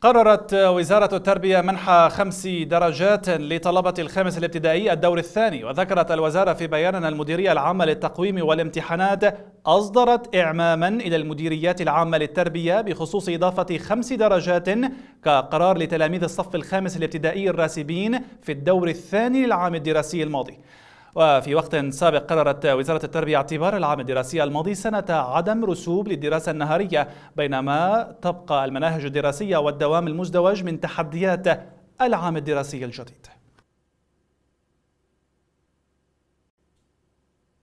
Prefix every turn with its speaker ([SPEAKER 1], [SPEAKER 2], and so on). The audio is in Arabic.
[SPEAKER 1] قررت وزارة التربية منح خمس درجات لطلبة الخامس الابتدائي الدور الثاني وذكرت الوزارة في بيان أن المديرية العامة للتقويم والامتحانات أصدرت إعماما إلى المديريات العامة للتربية بخصوص إضافة خمس درجات كقرار لتلاميذ الصف الخامس الابتدائي الراسبين في الدور الثاني للعام الدراسي الماضي وفي وقت سابق قررت وزارة التربية اعتبار العام الدراسي الماضي سنة عدم رسوب للدراسة النهارية بينما تبقى المناهج الدراسية والدوام المزدوج من تحديات العام الدراسي الجديد